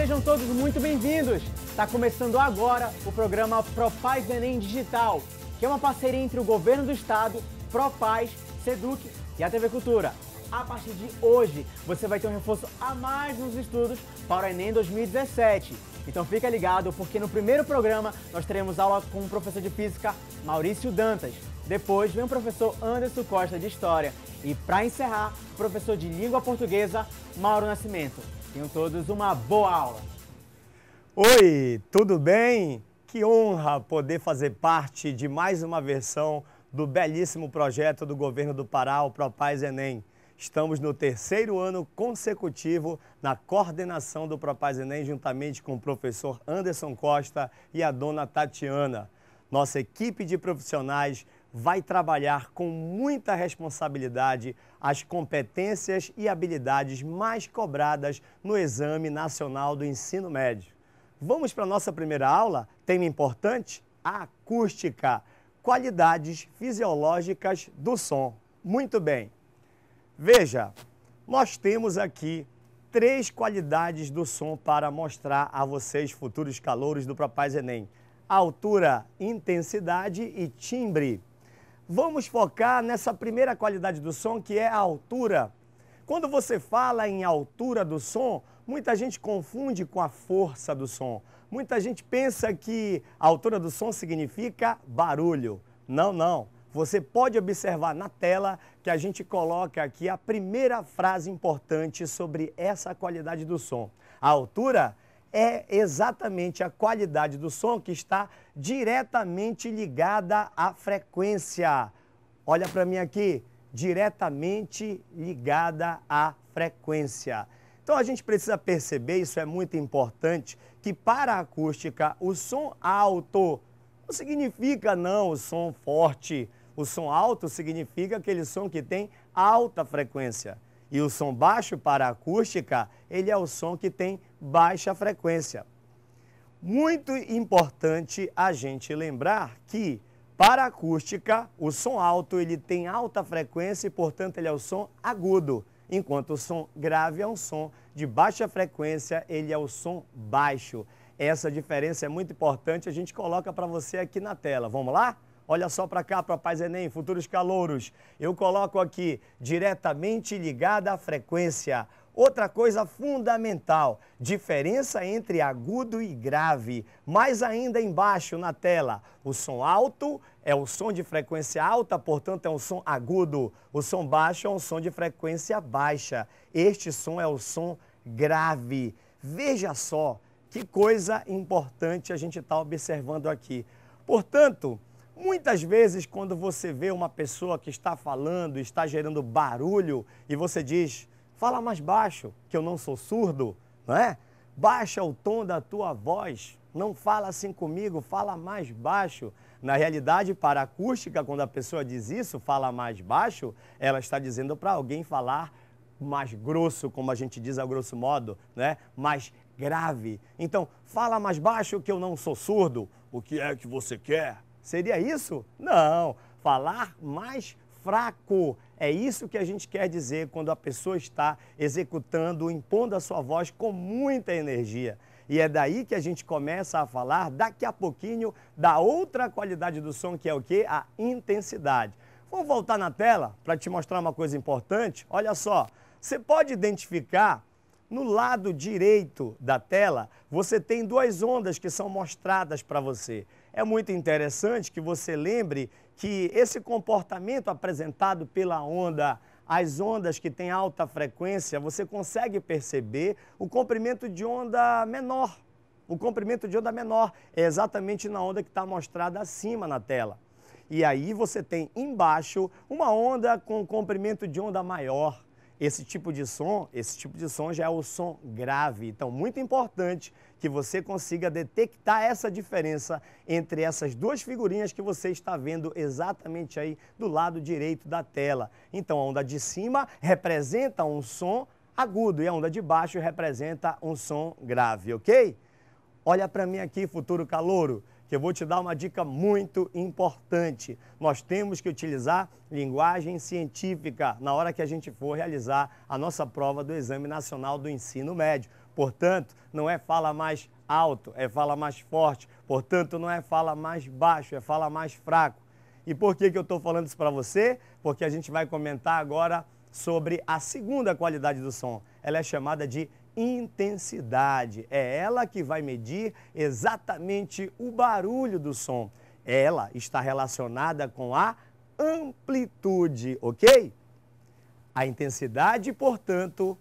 Sejam todos muito bem-vindos! Está começando agora o programa Propaz Enem Digital, que é uma parceria entre o Governo do Estado, Propaz, Seduc e a TV Cultura. A partir de hoje, você vai ter um reforço a mais nos estudos para o Enem 2017. Então fica ligado, porque no primeiro programa nós teremos aula com o professor de Física Maurício Dantas. Depois vem o professor Anderson Costa de História. E para encerrar, o professor de Língua Portuguesa Mauro Nascimento. Tenham todos uma boa aula. Oi, tudo bem? Que honra poder fazer parte de mais uma versão do belíssimo projeto do governo do Pará, o Propaz Enem. Estamos no terceiro ano consecutivo na coordenação do Propaz Enem, juntamente com o professor Anderson Costa e a dona Tatiana. Nossa equipe de profissionais vai trabalhar com muita responsabilidade as competências e habilidades mais cobradas no Exame Nacional do Ensino Médio. Vamos para a nossa primeira aula? Tema importante? Acústica. Qualidades fisiológicas do som. Muito bem. Veja, nós temos aqui três qualidades do som para mostrar a vocês, futuros calouros do Papais Enem. Altura, intensidade e timbre. Vamos focar nessa primeira qualidade do som, que é a altura. Quando você fala em altura do som, muita gente confunde com a força do som. Muita gente pensa que a altura do som significa barulho. Não, não. Você pode observar na tela que a gente coloca aqui a primeira frase importante sobre essa qualidade do som. A altura é exatamente a qualidade do som que está diretamente ligada à frequência. Olha para mim aqui, diretamente ligada à frequência. Então a gente precisa perceber, isso é muito importante, que para a acústica o som alto não significa não o som forte. O som alto significa aquele som que tem alta frequência. E o som baixo para a acústica, ele é o som que tem baixa frequência. Muito importante a gente lembrar que para a acústica, o som alto ele tem alta frequência e, portanto, ele é o som agudo, enquanto o som grave é um som de baixa frequência, ele é o som baixo. Essa diferença é muito importante, a gente coloca para você aqui na tela. Vamos lá? Olha só para cá, para Paz Enem, futuros calouros. Eu coloco aqui diretamente ligada à frequência. Outra coisa fundamental, diferença entre agudo e grave. Mais ainda embaixo na tela, o som alto é o som de frequência alta, portanto é um som agudo. O som baixo é um som de frequência baixa. Este som é o som grave. Veja só que coisa importante a gente está observando aqui. Portanto, Muitas vezes, quando você vê uma pessoa que está falando, está gerando barulho, e você diz, Fala mais baixo, que eu não sou surdo, não é? Baixa o tom da tua voz, não fala assim comigo, fala mais baixo. Na realidade, para a acústica, quando a pessoa diz isso, fala mais baixo, ela está dizendo para alguém falar mais grosso, como a gente diz a grosso modo, né? Mais grave. Então, fala mais baixo que eu não sou surdo. O que é que você quer? Seria isso? Não, falar mais fraco é isso que a gente quer dizer quando a pessoa está executando, impondo a sua voz com muita energia. E é daí que a gente começa a falar daqui a pouquinho da outra qualidade do som, que é o que? A intensidade. Vamos voltar na tela para te mostrar uma coisa importante? Olha só, você pode identificar no lado direito da tela, você tem duas ondas que são mostradas para você. É muito interessante que você lembre que esse comportamento apresentado pela onda, as ondas que têm alta frequência, você consegue perceber o comprimento de onda menor. O comprimento de onda menor é exatamente na onda que está mostrada acima na tela. E aí você tem embaixo uma onda com comprimento de onda maior. Esse tipo de som, esse tipo de som já é o som grave. Então, muito importante que você consiga detectar essa diferença entre essas duas figurinhas que você está vendo exatamente aí do lado direito da tela. Então a onda de cima representa um som agudo e a onda de baixo representa um som grave, ok? Olha para mim aqui, futuro calouro, que eu vou te dar uma dica muito importante. Nós temos que utilizar linguagem científica na hora que a gente for realizar a nossa prova do Exame Nacional do Ensino Médio. Portanto, não é fala mais alto, é fala mais forte. Portanto, não é fala mais baixo, é fala mais fraco. E por que, que eu estou falando isso para você? Porque a gente vai comentar agora sobre a segunda qualidade do som. Ela é chamada de intensidade. É ela que vai medir exatamente o barulho do som. Ela está relacionada com a amplitude, ok? A intensidade, portanto,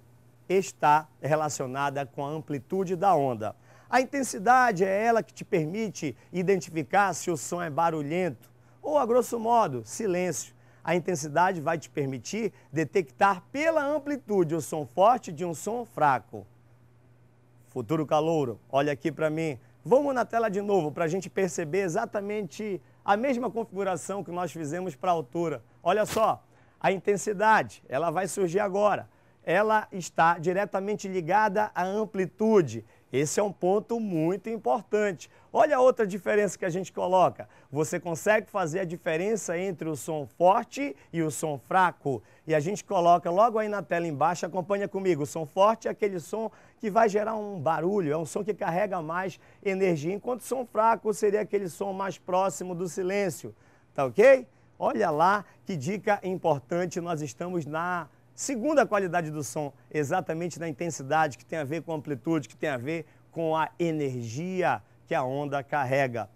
está relacionada com a amplitude da onda. A intensidade é ela que te permite identificar se o som é barulhento ou, a grosso modo, silêncio. A intensidade vai te permitir detectar pela amplitude o som forte de um som fraco. Futuro calouro, olha aqui para mim. Vamos na tela de novo para a gente perceber exatamente a mesma configuração que nós fizemos para a altura. Olha só, a intensidade, ela vai surgir agora ela está diretamente ligada à amplitude. Esse é um ponto muito importante. Olha a outra diferença que a gente coloca. Você consegue fazer a diferença entre o som forte e o som fraco. E a gente coloca logo aí na tela embaixo, acompanha comigo. O som forte é aquele som que vai gerar um barulho, é um som que carrega mais energia, enquanto o som fraco seria aquele som mais próximo do silêncio. Tá ok? Olha lá que dica importante, nós estamos na Segunda qualidade do som, exatamente na intensidade, que tem a ver com a amplitude, que tem a ver com a energia que a onda carrega.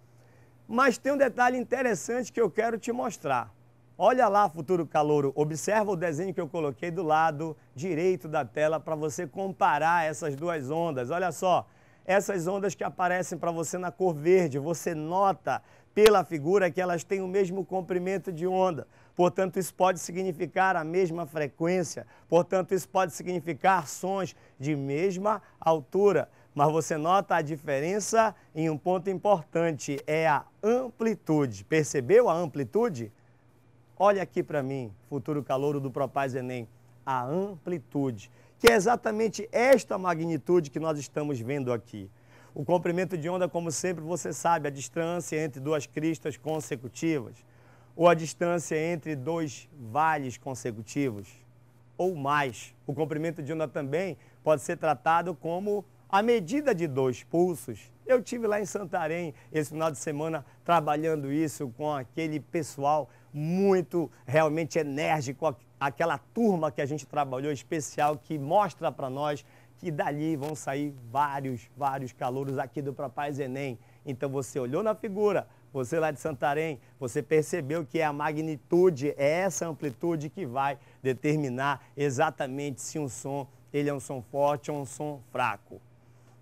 Mas tem um detalhe interessante que eu quero te mostrar. Olha lá, futuro calouro, observa o desenho que eu coloquei do lado direito da tela para você comparar essas duas ondas. Olha só, essas ondas que aparecem para você na cor verde, você nota pela figura que elas têm o mesmo comprimento de onda portanto, isso pode significar a mesma frequência, portanto, isso pode significar sons de mesma altura. Mas você nota a diferença em um ponto importante: é a amplitude. Percebeu a amplitude? Olha aqui para mim, futuro calouro do Propaz Enem, a amplitude, que é exatamente esta magnitude que nós estamos vendo aqui. O comprimento de onda, como sempre, você sabe, a distância entre duas cristas consecutivas ou a distância entre dois vales consecutivos, ou mais. O comprimento de onda também pode ser tratado como a medida de dois pulsos. Eu tive lá em Santarém esse final de semana trabalhando isso com aquele pessoal muito realmente enérgico, aquela turma que a gente trabalhou especial que mostra para nós que dali vão sair vários, vários calouros aqui do Papai Enem. Então você olhou na figura, você lá de Santarém, você percebeu que é a magnitude, é essa amplitude que vai determinar exatamente se um som ele é um som forte ou um som fraco.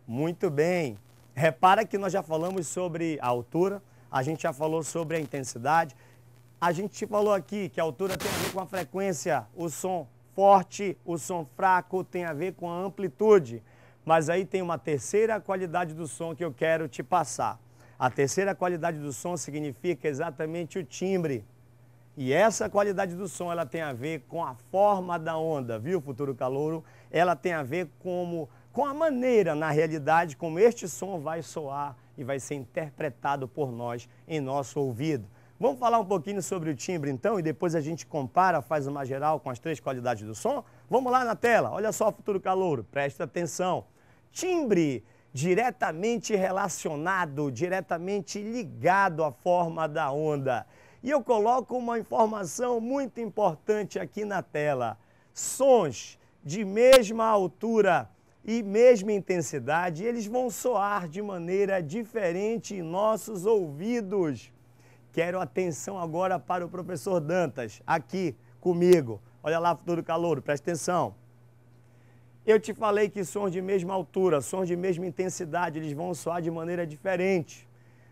Muito bem. Repara que nós já falamos sobre a altura, a gente já falou sobre a intensidade, a gente falou aqui que a altura tem a ver com a frequência, o som forte, o som fraco tem a ver com a amplitude. Mas aí tem uma terceira qualidade do som que eu quero te passar. A terceira qualidade do som significa exatamente o timbre. E essa qualidade do som ela tem a ver com a forma da onda, viu, futuro calouro? Ela tem a ver como, com a maneira, na realidade, como este som vai soar e vai ser interpretado por nós em nosso ouvido. Vamos falar um pouquinho sobre o timbre então e depois a gente compara, faz uma geral com as três qualidades do som? Vamos lá na tela, olha só, futuro calouro, presta atenção. Timbre diretamente relacionado, diretamente ligado à forma da onda. E eu coloco uma informação muito importante aqui na tela. Sons de mesma altura e mesma intensidade, eles vão soar de maneira diferente em nossos ouvidos. Quero atenção agora para o professor Dantas, aqui comigo. Olha lá, futuro calor, presta atenção. Eu te falei que sons de mesma altura, sons de mesma intensidade, eles vão soar de maneira diferente.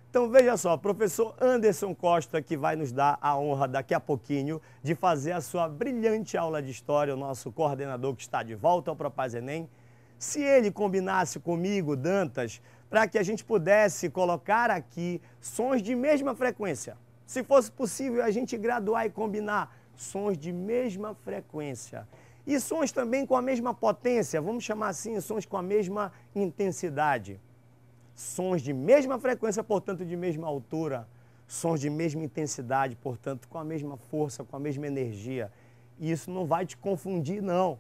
Então veja só, professor Anderson Costa, que vai nos dar a honra daqui a pouquinho de fazer a sua brilhante aula de história, o nosso coordenador que está de volta ao Propaz Enem. Se ele combinasse comigo, Dantas, para que a gente pudesse colocar aqui sons de mesma frequência. Se fosse possível, a gente graduar e combinar sons de mesma frequência. E sons também com a mesma potência, vamos chamar assim, sons com a mesma intensidade. Sons de mesma frequência, portanto, de mesma altura. Sons de mesma intensidade, portanto, com a mesma força, com a mesma energia. E isso não vai te confundir, não.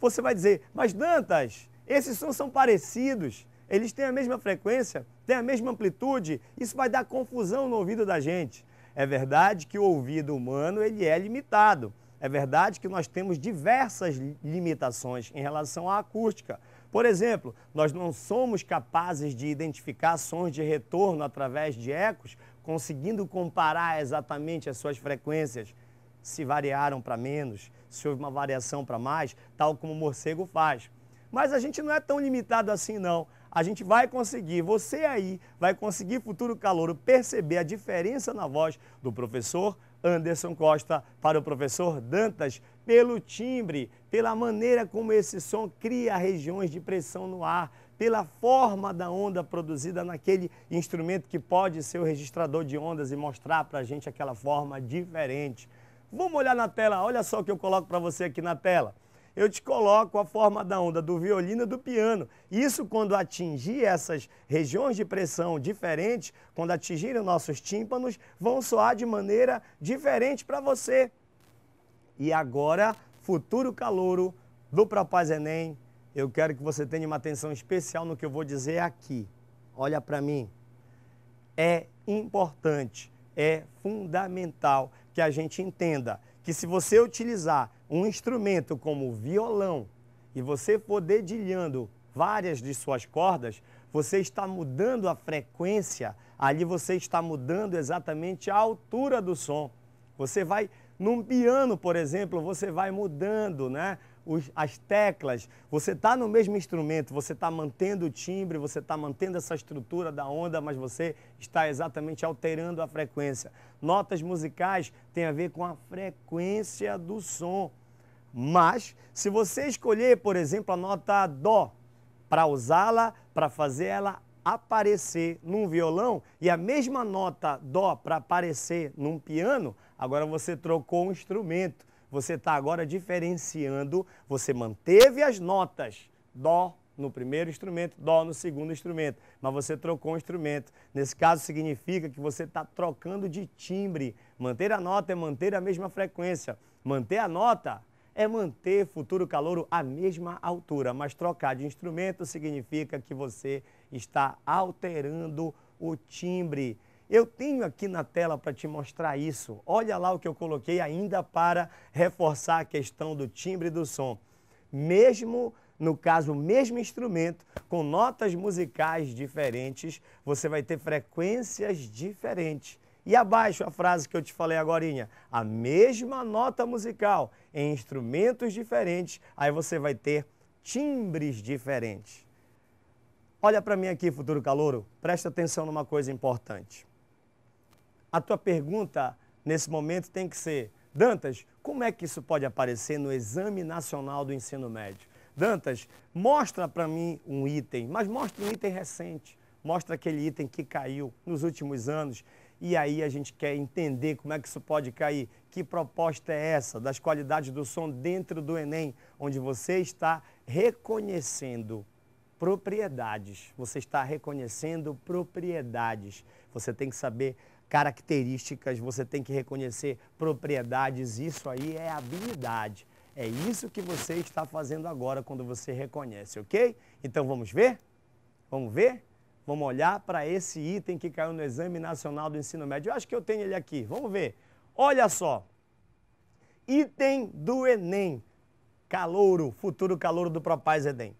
Você vai dizer, mas Dantas, esses sons são parecidos, eles têm a mesma frequência, têm a mesma amplitude, isso vai dar confusão no ouvido da gente. É verdade que o ouvido humano ele é limitado. É verdade que nós temos diversas limitações em relação à acústica. Por exemplo, nós não somos capazes de identificar sons de retorno através de ecos, conseguindo comparar exatamente as suas frequências, se variaram para menos, se houve uma variação para mais, tal como o morcego faz. Mas a gente não é tão limitado assim não. A gente vai conseguir, você aí vai conseguir futuro calouro perceber a diferença na voz do professor, Anderson Costa para o professor Dantas pelo timbre, pela maneira como esse som cria regiões de pressão no ar, pela forma da onda produzida naquele instrumento que pode ser o registrador de ondas e mostrar para a gente aquela forma diferente. Vamos olhar na tela, olha só o que eu coloco para você aqui na tela eu te coloco a forma da onda do violino e do piano. Isso, quando atingir essas regiões de pressão diferentes, quando atingirem nossos tímpanos, vão soar de maneira diferente para você. E agora, futuro calouro do Propaz Enem, eu quero que você tenha uma atenção especial no que eu vou dizer aqui. Olha para mim. É importante, é fundamental que a gente entenda que se você utilizar um instrumento como o violão e você for dedilhando várias de suas cordas, você está mudando a frequência, ali você está mudando exatamente a altura do som. Você vai, num piano, por exemplo, você vai mudando né, os, as teclas, você está no mesmo instrumento, você está mantendo o timbre, você está mantendo essa estrutura da onda, mas você está exatamente alterando a frequência. Notas musicais têm a ver com a frequência do som. Mas, se você escolher, por exemplo, a nota Dó, para usá-la, para fazer ela aparecer num violão, e a mesma nota Dó para aparecer num piano, agora você trocou o instrumento. Você está agora diferenciando, você manteve as notas Dó no primeiro instrumento, Dó no segundo instrumento, mas você trocou o instrumento. Nesse caso, significa que você está trocando de timbre. Manter a nota é manter a mesma frequência. Manter a nota é manter futuro calouro à mesma altura, mas trocar de instrumento significa que você está alterando o timbre. Eu tenho aqui na tela para te mostrar isso. Olha lá o que eu coloquei ainda para reforçar a questão do timbre do som. Mesmo no caso, o mesmo instrumento, com notas musicais diferentes, você vai ter frequências diferentes. E abaixo a frase que eu te falei agora, a mesma nota musical em instrumentos diferentes, aí você vai ter timbres diferentes. Olha para mim aqui, futuro calouro, presta atenção numa coisa importante. A tua pergunta nesse momento tem que ser: Dantas, como é que isso pode aparecer no Exame Nacional do Ensino Médio? Dantas, mostra para mim um item, mas mostra um item recente. Mostra aquele item que caiu nos últimos anos e aí a gente quer entender como é que isso pode cair. Que proposta é essa das qualidades do som dentro do Enem, onde você está reconhecendo propriedades. Você está reconhecendo propriedades. Você tem que saber características, você tem que reconhecer propriedades. Isso aí é habilidade. É isso que você está fazendo agora quando você reconhece, ok? Então vamos ver? Vamos ver? Vamos olhar para esse item que caiu no Exame Nacional do Ensino Médio. Eu acho que eu tenho ele aqui. Vamos ver. Olha só. Item do Enem. Calouro, futuro calouro do Propaz Edem.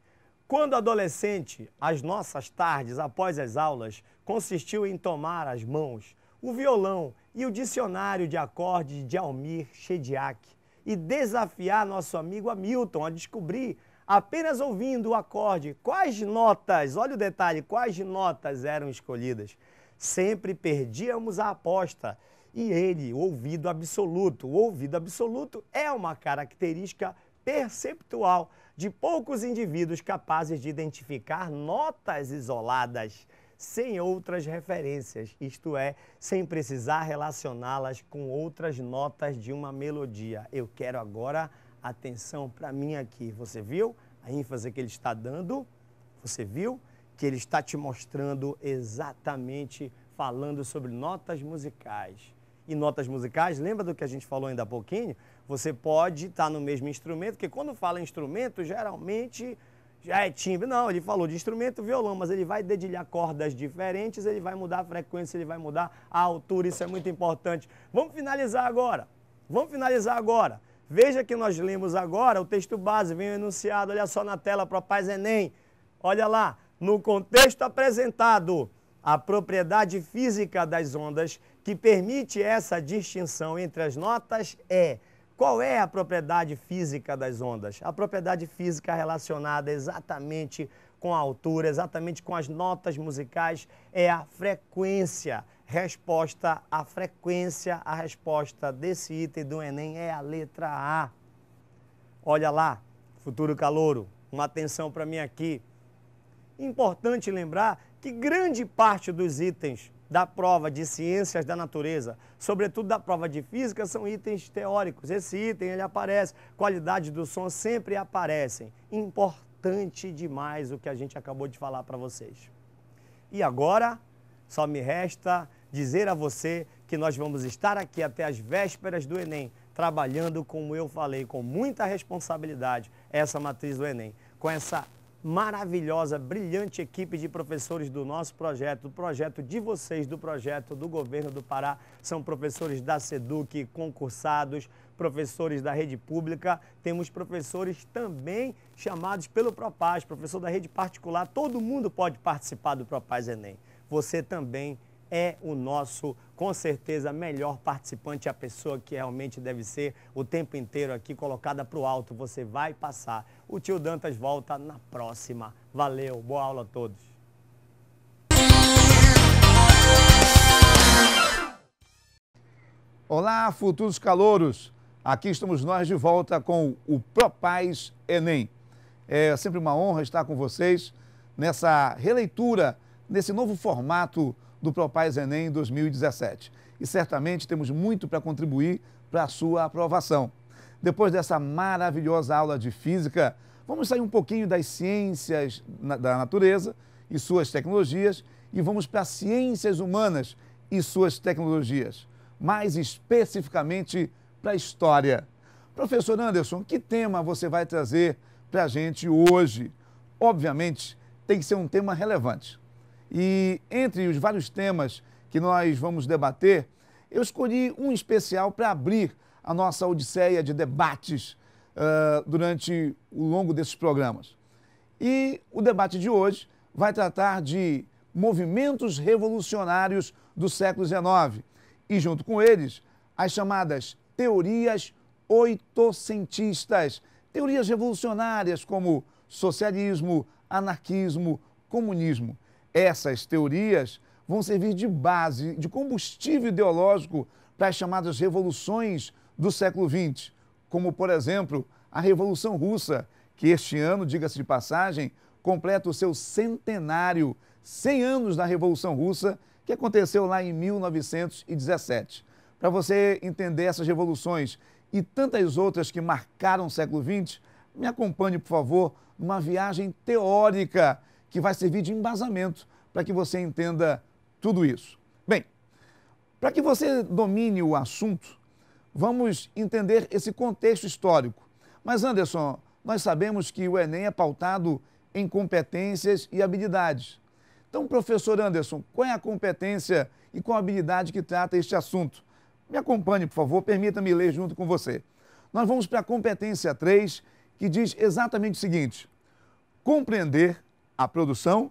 Quando adolescente, as nossas tardes após as aulas consistiu em tomar as mãos, o violão e o dicionário de acordes de Almir Shediak e desafiar nosso amigo Hamilton a descobrir apenas ouvindo o acorde, quais notas, olha o detalhe, quais notas eram escolhidas. Sempre perdíamos a aposta. E ele, o ouvido absoluto. O ouvido absoluto é uma característica perceptual de poucos indivíduos capazes de identificar notas isoladas sem outras referências, isto é, sem precisar relacioná-las com outras notas de uma melodia. Eu quero agora atenção para mim aqui. Você viu a ênfase que ele está dando? Você viu que ele está te mostrando exatamente falando sobre notas musicais. E notas musicais, lembra do que a gente falou ainda há pouquinho? Você pode estar tá no mesmo instrumento, que quando fala instrumento, geralmente já é timbre. Não, ele falou de instrumento, violão, mas ele vai dedilhar cordas diferentes, ele vai mudar a frequência, ele vai mudar a altura, isso é muito importante. Vamos finalizar agora. Vamos finalizar agora. Veja que nós lemos agora o texto base, vem enunciado, olha só na tela para Paz Enem. Olha lá, no contexto apresentado, a propriedade física das ondas que permite essa distinção entre as notas é qual é a propriedade física das ondas? A propriedade física relacionada exatamente com a altura, exatamente com as notas musicais, é a frequência resposta à frequência, a resposta desse item do Enem é a letra A. Olha lá, futuro calouro, uma atenção para mim aqui. Importante lembrar que grande parte dos itens da prova de ciências da natureza, sobretudo da prova de física, são itens teóricos. Esse item ele aparece, qualidade do som sempre aparecem. Importante demais o que a gente acabou de falar para vocês. E agora só me resta dizer a você que nós vamos estar aqui até as vésperas do Enem, trabalhando, como eu falei, com muita responsabilidade, essa matriz do Enem, com essa maravilhosa, brilhante equipe de professores do nosso projeto, do projeto de vocês, do projeto do governo do Pará. São professores da SEDUC, concursados, professores da rede pública. Temos professores também chamados pelo Propaz, professor da rede particular. Todo mundo pode participar do Propaz Enem. Você também é o nosso, com certeza, melhor participante, a pessoa que realmente deve ser o tempo inteiro aqui colocada para o alto. Você vai passar. O tio Dantas volta na próxima. Valeu, boa aula a todos. Olá, futuros calouros! Aqui estamos nós de volta com o ProPaz Enem. É sempre uma honra estar com vocês nessa releitura, nesse novo formato do Propaz Enem 2017. E certamente temos muito para contribuir para a sua aprovação. Depois dessa maravilhosa aula de física, vamos sair um pouquinho das ciências da natureza e suas tecnologias e vamos para ciências humanas e suas tecnologias, mais especificamente para a história. Professor Anderson, que tema você vai trazer para a gente hoje? Obviamente, tem que ser um tema relevante. E entre os vários temas que nós vamos debater, eu escolhi um especial para abrir a nossa odisseia de debates uh, durante o longo desses programas. E o debate de hoje vai tratar de movimentos revolucionários do século XIX e, junto com eles, as chamadas teorias oitocentistas, teorias revolucionárias como socialismo, anarquismo, comunismo. Essas teorias vão servir de base, de combustível ideológico para as chamadas revoluções do século XX, como, por exemplo, a Revolução Russa, que este ano, diga-se de passagem, completa o seu centenário, 100 anos da Revolução Russa, que aconteceu lá em 1917. Para você entender essas revoluções e tantas outras que marcaram o século XX, me acompanhe, por favor, numa viagem teórica que vai servir de embasamento para que você entenda tudo isso. Bem, para que você domine o assunto, vamos entender esse contexto histórico. Mas, Anderson, nós sabemos que o Enem é pautado em competências e habilidades. Então, professor Anderson, qual é a competência e qual a habilidade que trata este assunto? Me acompanhe, por favor, permita-me ler junto com você. Nós vamos para a competência 3, que diz exatamente o seguinte: compreender a produção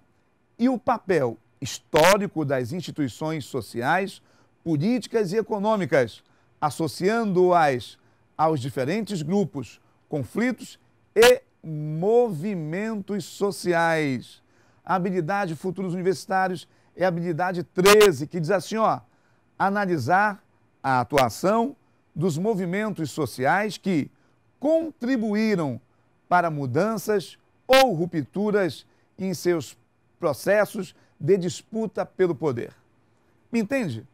e o papel histórico das instituições sociais, políticas e econômicas, associando-as aos diferentes grupos, conflitos e movimentos sociais. A habilidade Futuros Universitários é a habilidade 13, que diz assim, ó, analisar a atuação dos movimentos sociais que contribuíram para mudanças ou rupturas em seus processos de disputa pelo poder. Me entende?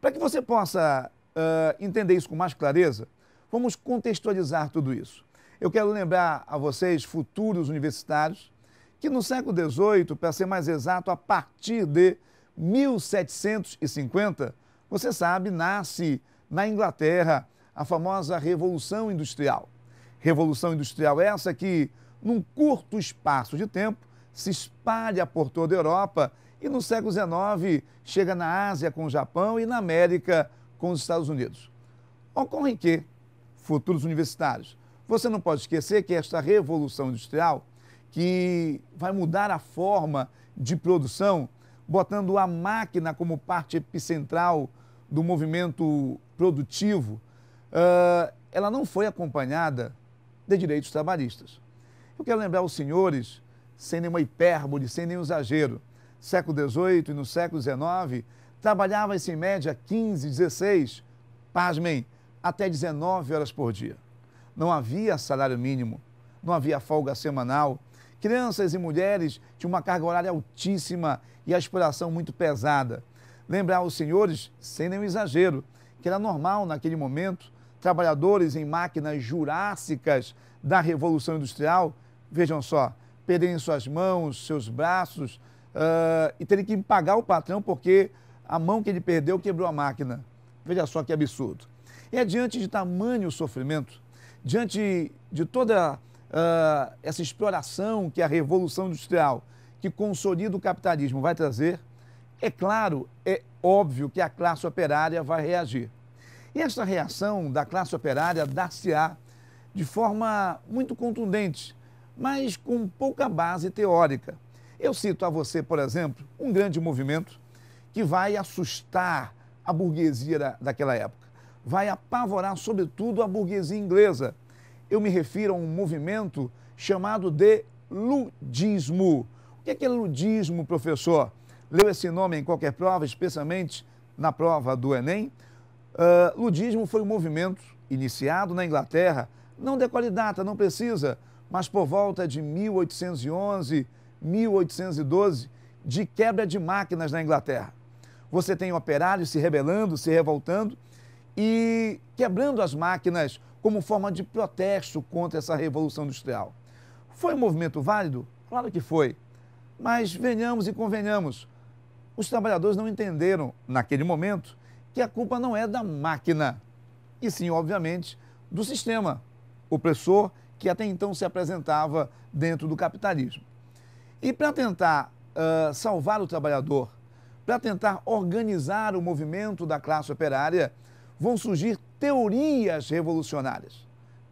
Para que você possa uh, entender isso com mais clareza, vamos contextualizar tudo isso. Eu quero lembrar a vocês, futuros universitários, que no século XVIII, para ser mais exato, a partir de 1750, você sabe, nasce na Inglaterra a famosa Revolução Industrial. Revolução Industrial essa que, num curto espaço de tempo, se espalha por toda a Europa e no século XIX chega na Ásia com o Japão e na América com os Estados Unidos. Ocorre que, futuros universitários, você não pode esquecer que esta revolução industrial, que vai mudar a forma de produção, botando a máquina como parte epicentral do movimento produtivo, ela não foi acompanhada de direitos trabalhistas. Eu quero lembrar os senhores sem nenhuma hipérbole, sem nenhum exagero. Século XVIII e no século XIX, trabalhava-se em média 15, 16, pasmem, até 19 horas por dia. Não havia salário mínimo, não havia folga semanal. Crianças e mulheres tinham uma carga horária altíssima e a exploração muito pesada. Lembrar os senhores, sem nenhum exagero, que era normal naquele momento trabalhadores em máquinas jurássicas da Revolução Industrial, vejam só, perderem suas mãos, seus braços uh, e terem que pagar o patrão porque a mão que ele perdeu quebrou a máquina. Veja só que absurdo. É diante de tamanho sofrimento, diante de toda uh, essa exploração que é a revolução industrial, que consolida o capitalismo, vai trazer, é claro, é óbvio que a classe operária vai reagir. E esta reação da classe operária dar-se-á de forma muito contundente mas com pouca base teórica. Eu cito a você, por exemplo, um grande movimento que vai assustar a burguesia da, daquela época, vai apavorar, sobretudo, a burguesia inglesa. Eu me refiro a um movimento chamado de ludismo. O que é, que é ludismo, professor? Leu esse nome em qualquer prova, especialmente na prova do Enem? Uh, ludismo foi um movimento iniciado na Inglaterra. Não dê qualidade, não precisa, mas por volta de 1811, 1812, de quebra de máquinas na Inglaterra. Você tem operários se rebelando, se revoltando e quebrando as máquinas como forma de protesto contra essa revolução industrial. Foi um movimento válido? Claro que foi. Mas venhamos e convenhamos, os trabalhadores não entenderam, naquele momento, que a culpa não é da máquina, e sim, obviamente, do sistema opressor que até então se apresentava dentro do capitalismo. E para tentar uh, salvar o trabalhador, para tentar organizar o movimento da classe operária, vão surgir teorias revolucionárias.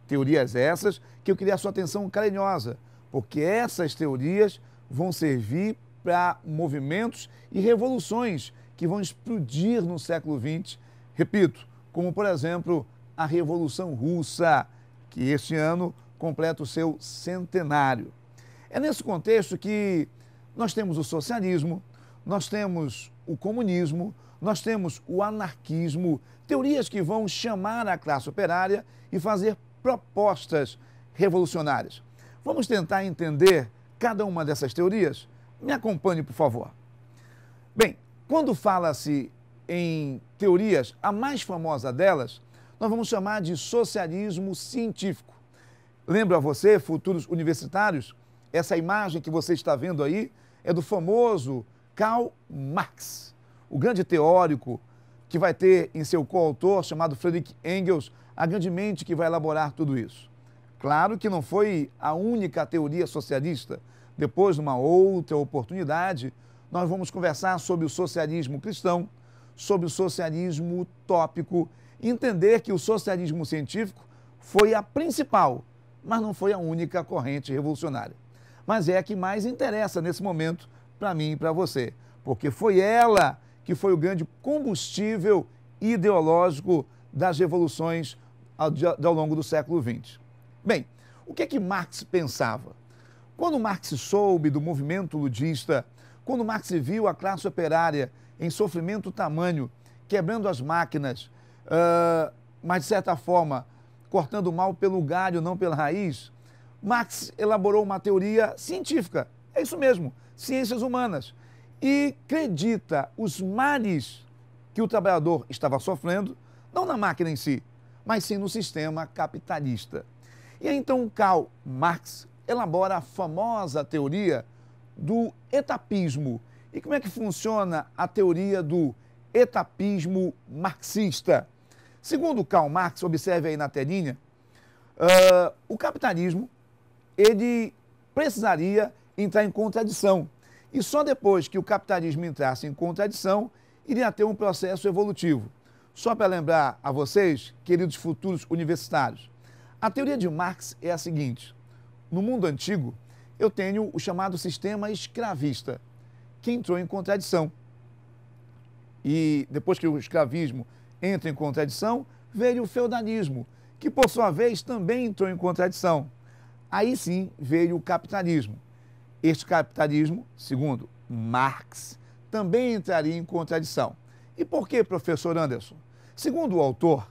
Teorias essas que eu queria a sua atenção carinhosa, porque essas teorias vão servir para movimentos e revoluções que vão explodir no século XX, repito, como por exemplo a Revolução Russa, que este ano completa o seu centenário. É nesse contexto que nós temos o socialismo, nós temos o comunismo, nós temos o anarquismo, teorias que vão chamar a classe operária e fazer propostas revolucionárias. Vamos tentar entender cada uma dessas teorias? Me acompanhe, por favor. Bem, quando fala-se em teorias, a mais famosa delas, nós vamos chamar de socialismo científico. Lembra você, futuros universitários, essa imagem que você está vendo aí é do famoso Karl Marx, o grande teórico que vai ter em seu coautor, chamado Friedrich Engels, a grande mente que vai elaborar tudo isso. Claro que não foi a única teoria socialista. Depois, numa outra oportunidade, nós vamos conversar sobre o socialismo cristão, sobre o socialismo utópico, entender que o socialismo científico foi a principal mas não foi a única corrente revolucionária. Mas é a que mais interessa nesse momento para mim e para você, porque foi ela que foi o grande combustível ideológico das revoluções ao, longo do século XX. Bem, o que é que Marx pensava? Quando Marx soube do movimento ludista, quando Marx viu a classe operária em sofrimento tamanho, quebrando as máquinas, uh, mas de certa forma cortando mal pelo galho, não pela raiz, Marx elaborou uma teoria científica. É isso mesmo, ciências humanas. E acredita os males que o trabalhador estava sofrendo, não na máquina em si, mas sim no sistema capitalista. E aí, então Karl Marx elabora a famosa teoria do etapismo. E como é que funciona a teoria do etapismo marxista? Segundo Karl Marx, observe aí na telinha, uh, o capitalismo ele precisaria entrar em contradição. E só depois que o capitalismo entrasse em contradição, iria ter um processo evolutivo. Só para lembrar a vocês, queridos futuros universitários, a teoria de Marx é a seguinte: no mundo antigo, eu tenho o chamado sistema escravista, que entrou em contradição. E depois que o escravismo entra em contradição, veio o feudalismo, que por sua vez também entrou em contradição. Aí sim veio o capitalismo. Este capitalismo, segundo Marx, também entraria em contradição. E por que, professor Anderson? Segundo o autor,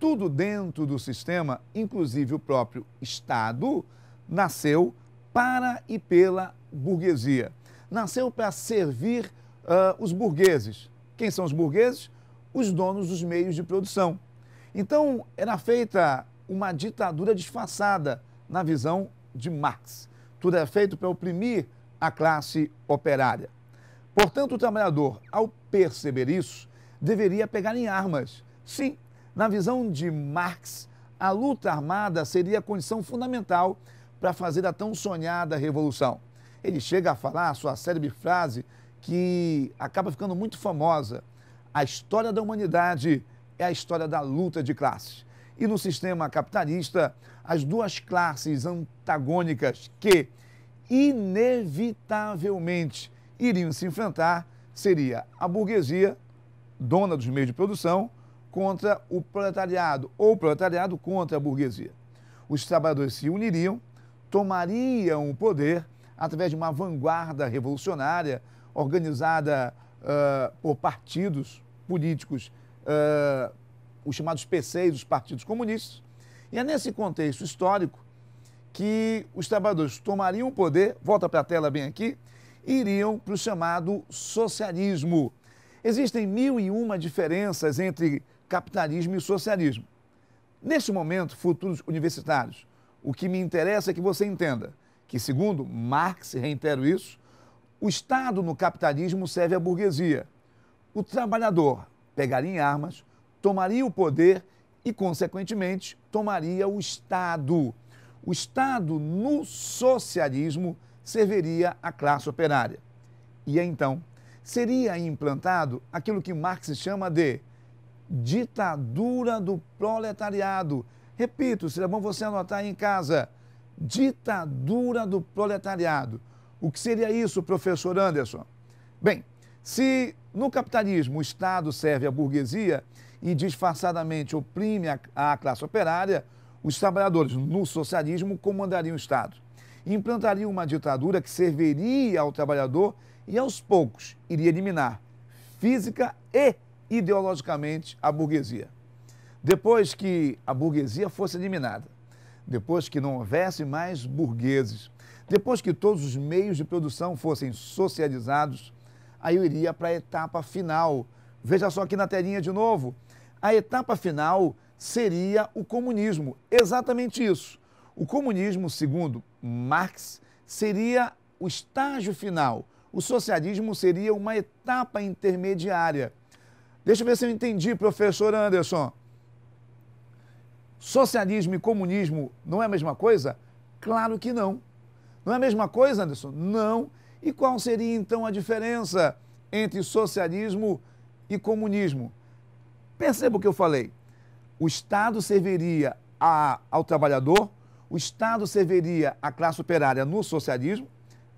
tudo dentro do sistema, inclusive o próprio Estado, nasceu para e pela burguesia. Nasceu para servir uh, os burgueses. Quem são os burgueses? os donos dos meios de produção. Então, era feita uma ditadura disfarçada, na visão de Marx. Tudo é feito para oprimir a classe operária. Portanto, o trabalhador, ao perceber isso, deveria pegar em armas. Sim, na visão de Marx, a luta armada seria a condição fundamental para fazer a tão sonhada revolução. Ele chega a falar a sua célebre frase que acaba ficando muito famosa: a história da humanidade é a história da luta de classes. E no sistema capitalista, as duas classes antagônicas que, inevitavelmente, iriam se enfrentar seria a burguesia, dona dos meios de produção, contra o proletariado, ou o proletariado contra a burguesia. Os trabalhadores se uniriam, tomariam o poder através de uma vanguarda revolucionária organizada uh, por partidos políticos, uh, os chamados PCs, os partidos comunistas. E é nesse contexto histórico que os trabalhadores tomariam o poder, volta para a tela bem aqui, e iriam para o chamado socialismo. Existem mil e uma diferenças entre capitalismo e socialismo. Neste momento, futuros universitários, o que me interessa é que você entenda que, segundo Marx, reitero isso, o Estado no capitalismo serve à burguesia, o trabalhador pegaria em armas, tomaria o poder e, consequentemente, tomaria o Estado. O Estado, no socialismo, serviria à classe operária. E então, seria implantado aquilo que Marx chama de ditadura do proletariado. Repito, seria bom você anotar aí em casa: ditadura do proletariado. O que seria isso, professor Anderson? Bem, se no capitalismo, o Estado serve à burguesia e disfarçadamente oprime a, a classe operária. Os trabalhadores, no socialismo, comandariam o Estado. Implantariam uma ditadura que serviria ao trabalhador e, aos poucos, iria eliminar física e ideologicamente a burguesia. Depois que a burguesia fosse eliminada, depois que não houvesse mais burgueses, depois que todos os meios de produção fossem socializados, aí eu iria para a etapa final. Veja só aqui na telinha de novo. A etapa final seria o comunismo. Exatamente isso. O comunismo, segundo Marx, seria o estágio final. O socialismo seria uma etapa intermediária. Deixa eu ver se eu entendi, professor Anderson. Socialismo e comunismo não é a mesma coisa? Claro que não. Não é a mesma coisa, Anderson? Não. E qual seria então a diferença entre socialismo e comunismo? Perceba o que eu falei. O Estado serviria a, ao trabalhador, o Estado serviria à classe operária no socialismo,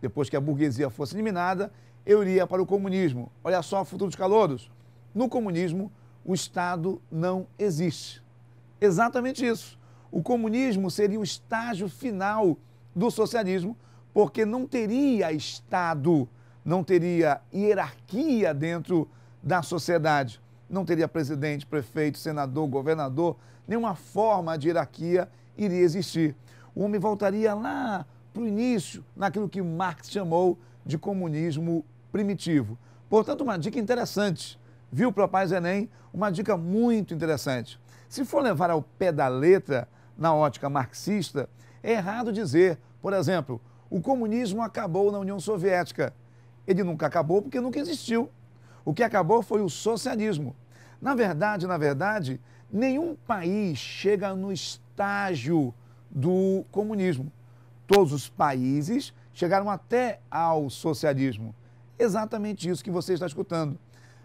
depois que a burguesia fosse eliminada, eu iria para o comunismo. Olha só o futuro dos calouros. No comunismo, o Estado não existe. Exatamente isso. O comunismo seria o estágio final do socialismo, porque não teria Estado, não teria hierarquia dentro da sociedade, não teria presidente, prefeito, senador, governador, nenhuma forma de hierarquia iria existir. O homem voltaria lá para o início, naquilo que Marx chamou de comunismo primitivo. Portanto, uma dica interessante, viu, Papai Enem? Uma dica muito interessante. Se for levar ao pé da letra, na ótica marxista, é errado dizer, por exemplo, o comunismo acabou na União Soviética. Ele nunca acabou porque nunca existiu. O que acabou foi o socialismo. Na verdade, na verdade, nenhum país chega no estágio do comunismo. Todos os países chegaram até ao socialismo. Exatamente isso que você está escutando.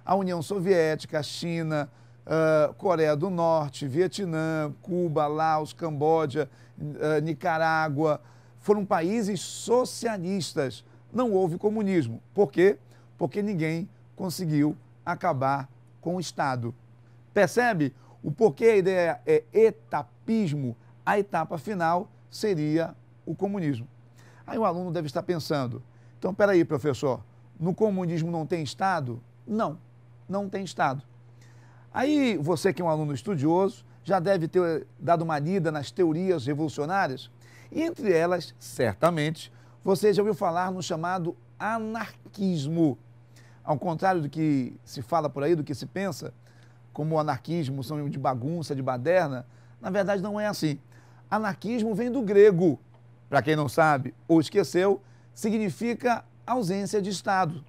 A União Soviética, a China, Uh, Coreia do Norte, Vietnã, Cuba, Laos, Camboja, uh, Nicarágua, foram países socialistas. Não houve comunismo. Por quê? Porque ninguém conseguiu acabar com o Estado. Percebe o porquê a ideia é etapismo? A etapa final seria o comunismo. Aí o aluno deve estar pensando: então, peraí, professor, no comunismo não tem Estado? Não, não tem Estado. Aí você, que é um aluno estudioso, já deve ter dado uma lida nas teorias revolucionárias e entre elas, certamente, você já ouviu falar no chamado anarquismo. Ao contrário do que se fala por aí, do que se pensa, como o anarquismo são de bagunça, de baderna, na verdade não é assim. Anarquismo vem do grego. Para quem não sabe ou esqueceu, significa ausência de Estado.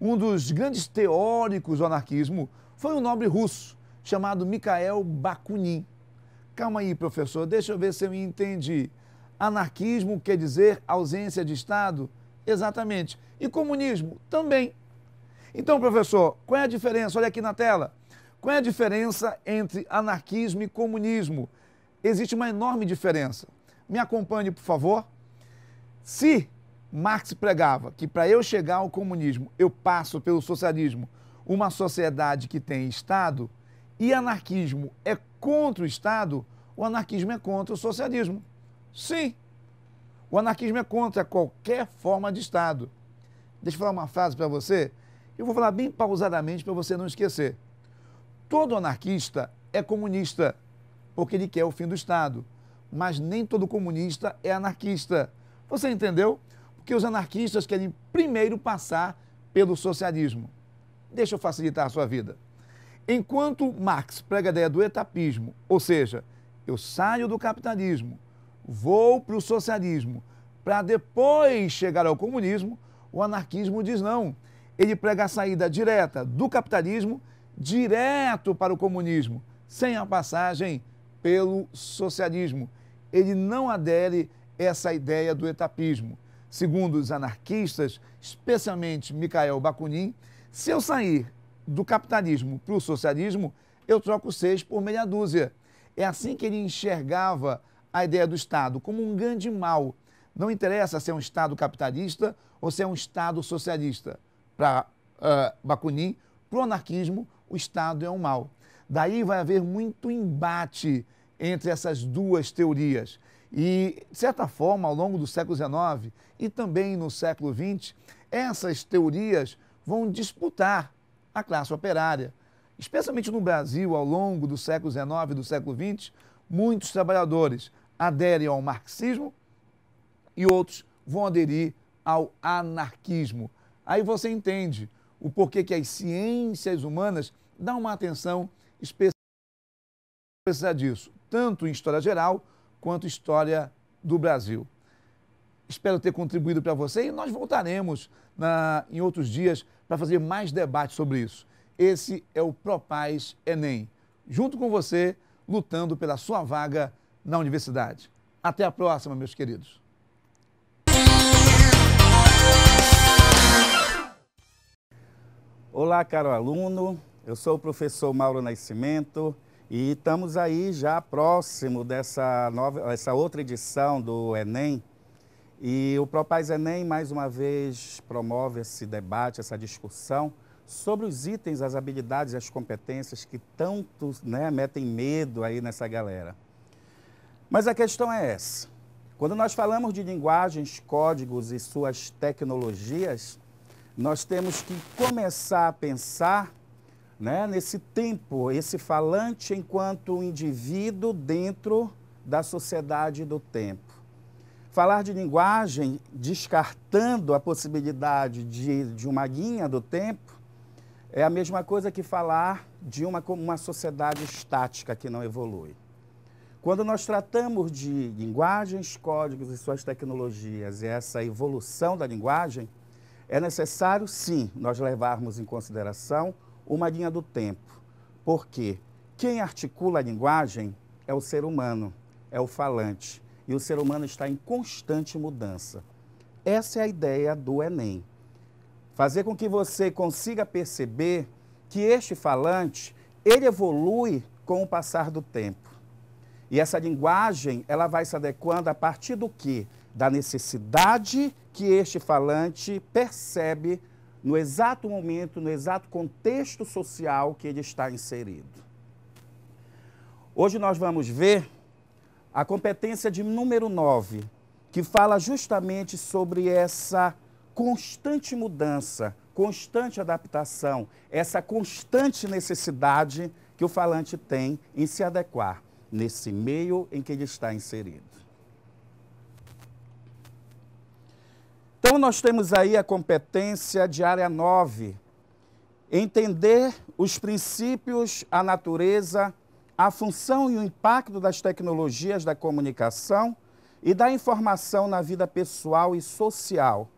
Um dos grandes teóricos do anarquismo foi um nobre russo chamado Mikhail Bakunin. Calma aí, professor, deixa eu ver se eu entendi. Anarquismo quer dizer ausência de Estado? Exatamente. E comunismo? Também. Então, professor, qual é a diferença? Olha aqui na tela. Qual é a diferença entre anarquismo e comunismo? Existe uma enorme diferença. Me acompanhe, por favor. Se Marx pregava que para eu chegar ao comunismo eu passo pelo socialismo, uma sociedade que tem Estado, e anarquismo é contra o Estado, o anarquismo é contra o socialismo. Sim. O anarquismo é contra qualquer forma de Estado. Deixa eu falar uma frase para você. Eu vou falar bem pausadamente para você não esquecer. Todo anarquista é comunista, porque ele quer o fim do Estado. Mas nem todo comunista é anarquista. Você entendeu? Porque os anarquistas querem primeiro passar pelo socialismo. Deixa eu facilitar a sua vida. Enquanto Marx prega a ideia do etapismo, ou seja, eu saio do capitalismo vou para o socialismo, para depois chegar ao comunismo, o anarquismo diz não. Ele prega a saída direta do capitalismo direto para o comunismo, sem a passagem pelo socialismo. Ele não adere a essa ideia do etapismo. Segundo os anarquistas, especialmente Mikhail Bakunin, se eu sair do capitalismo para o socialismo, eu troco seis por meia dúzia. É assim que ele enxergava a ideia do Estado como um grande mal. Não interessa se é um Estado capitalista ou se é um Estado socialista. Para uh, eh, Bakunin, para o anarquismo, o Estado é um mal. Daí vai haver muito embate entre essas duas teorias. E, de certa forma, ao longo do século XIX e também no século XX, essas teorias vão disputar a classe operária. Especialmente no Brasil, ao longo do século XIX e do século XX, muitos trabalhadores aderem ao marxismo e outros vão aderir ao anarquismo. Aí você entende o porquê que as ciências humanas dão uma atenção especial disso, tanto em história geral quanto história do Brasil. Espero ter contribuído para você e nós voltaremos na, em outros dias para fazer mais debate sobre isso. Esse é o ProPaz Enem. Junto com você, lutando pela sua vaga na universidade. Até a próxima, meus queridos. Olá, caro aluno. Eu sou o professor Mauro Nascimento e estamos aí já próximo dessa nova, essa outra edição do Enem. E o Propaz Enem, mais uma vez, promove esse debate, essa discussão sobre os itens, as habilidades e as competências que tanto né, metem medo aí nessa galera. Mas a questão é essa. Quando nós falamos de linguagens, códigos e suas tecnologias, nós temos que começar a pensar né, nesse tempo, esse falante enquanto indivíduo dentro da sociedade do tempo. Falar de linguagem, descartando a possibilidade de, de uma linha do tempo, é a mesma coisa que falar de uma, uma sociedade estática que não evolui. Quando nós tratamos de linguagens, códigos e suas tecnologias e essa evolução da linguagem, é necessário, sim, nós levarmos em consideração uma linha do tempo. Porque quem articula a linguagem é o ser humano, é o falante. E o ser humano está em constante mudança. Essa é a ideia do Enem. Fazer com que você consiga perceber que este falante, ele evolui com o passar do tempo e essa linguagem, ela vai se adequando a partir do quê? Da necessidade que este falante percebe no exato momento, no exato contexto social que ele está inserido. Hoje nós vamos ver a competência de número 9, que fala justamente sobre essa constante mudança, constante adaptação, essa constante necessidade que o falante tem em se adequar nesse meio em que ele está inserido. Então, nós temos aí a competência de área 9, entender os princípios, a natureza, a função e o impacto das tecnologias da comunicação e da informação na vida pessoal e social,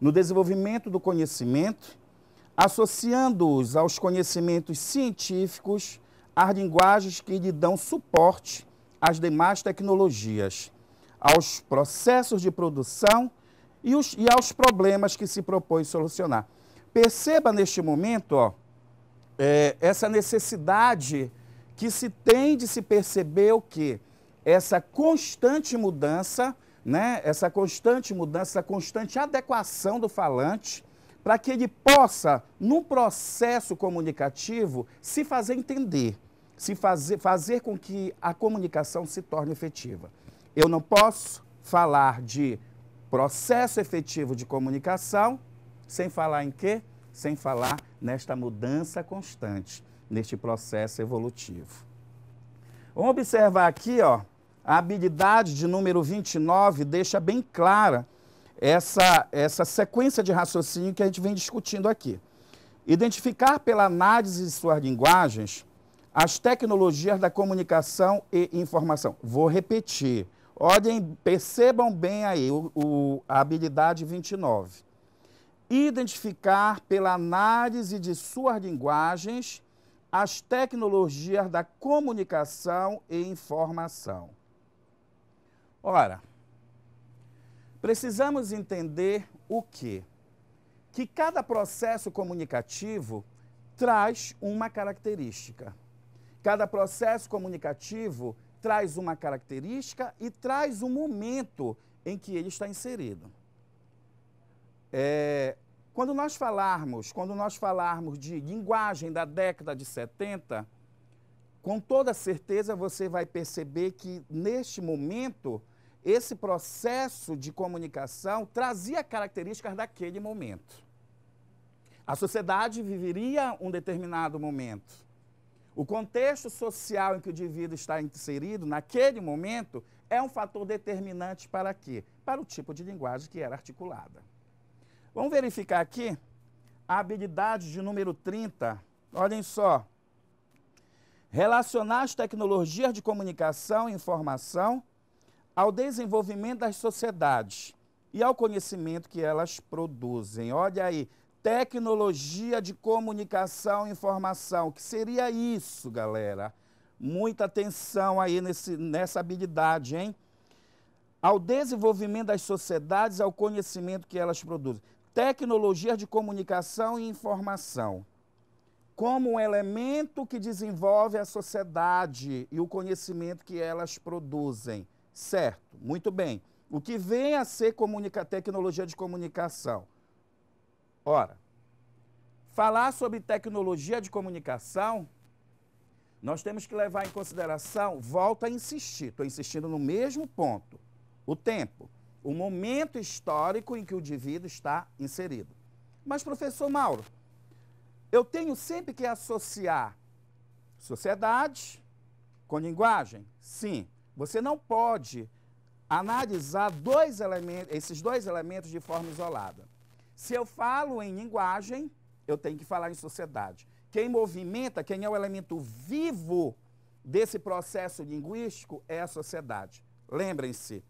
no desenvolvimento do conhecimento, associando-os aos conhecimentos científicos as linguagens que lhe dão suporte às demais tecnologias, aos processos de produção e, os, e aos problemas que se propõe solucionar. Perceba neste momento ó, é, essa necessidade que se tem de se perceber o que essa constante mudança, né, essa constante mudança, essa constante adequação do falante para que ele possa, no processo comunicativo, se fazer entender se fazer, fazer com que a comunicação se torne efetiva. Eu não posso falar de processo efetivo de comunicação sem falar em quê? Sem falar nesta mudança constante, neste processo evolutivo. Vamos observar aqui, ó, a habilidade de número 29 deixa bem clara essa, essa sequência de raciocínio que a gente vem discutindo aqui. Identificar pela análise de suas linguagens as tecnologias da comunicação e informação. Vou repetir. Olhem, percebam bem aí o, o, a habilidade 29. Identificar pela análise de suas linguagens as tecnologias da comunicação e informação. Ora, precisamos entender o quê? Que cada processo comunicativo traz uma característica. Cada processo comunicativo traz uma característica e traz o um momento em que ele está inserido. É, quando nós falarmos, quando nós falarmos de linguagem da década de 70, com toda certeza você vai perceber que neste momento esse processo de comunicação trazia características daquele momento. A sociedade viveria um determinado momento. O contexto social em que o indivíduo está inserido naquele momento é um fator determinante para quê? Para o tipo de linguagem que era articulada. Vamos verificar aqui a habilidade de número 30. Olhem só. Relacionar as tecnologias de comunicação e informação ao desenvolvimento das sociedades e ao conhecimento que elas produzem. Olha aí, tecnologia de comunicação e informação. O que seria isso, galera? Muita atenção aí nesse, nessa habilidade, hein? Ao desenvolvimento das sociedades, ao conhecimento que elas produzem. Tecnologias de comunicação e informação como um elemento que desenvolve a sociedade e o conhecimento que elas produzem. Certo, muito bem. O que vem a ser tecnologia de comunicação? Ora, falar sobre tecnologia de comunicação, nós temos que levar em consideração, volto a insistir, estou insistindo no mesmo ponto, o tempo, o momento histórico em que o indivíduo está inserido. Mas, professor Mauro, eu tenho sempre que associar sociedade com linguagem? Sim. Você não pode analisar dois elementos, esses dois elementos de forma isolada. Se eu falo em linguagem, eu tenho que falar em sociedade. Quem movimenta, quem é o elemento vivo desse processo linguístico é a sociedade. Lembrem-se,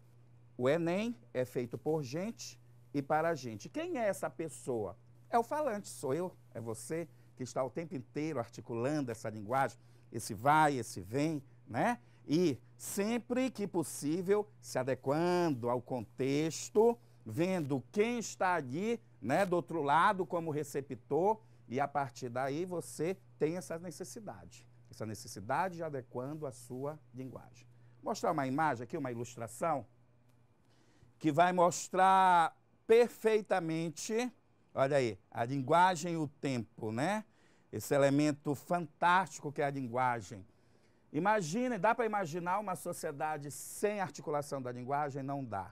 o Enem é feito por gente e para a gente. Quem é essa pessoa? É o falante, sou eu, é você que está o tempo inteiro articulando essa linguagem, esse vai, esse vem, né? E sempre que possível, se adequando ao contexto, vendo quem está ali né, do outro lado como receptor, e a partir daí você tem essa necessidade, essa necessidade de adequando a sua linguagem. Vou mostrar uma imagem aqui, uma ilustração, que vai mostrar perfeitamente, olha aí, a linguagem e o tempo, né? Esse elemento fantástico que é a linguagem. imagina dá para imaginar uma sociedade sem articulação da linguagem? Não dá.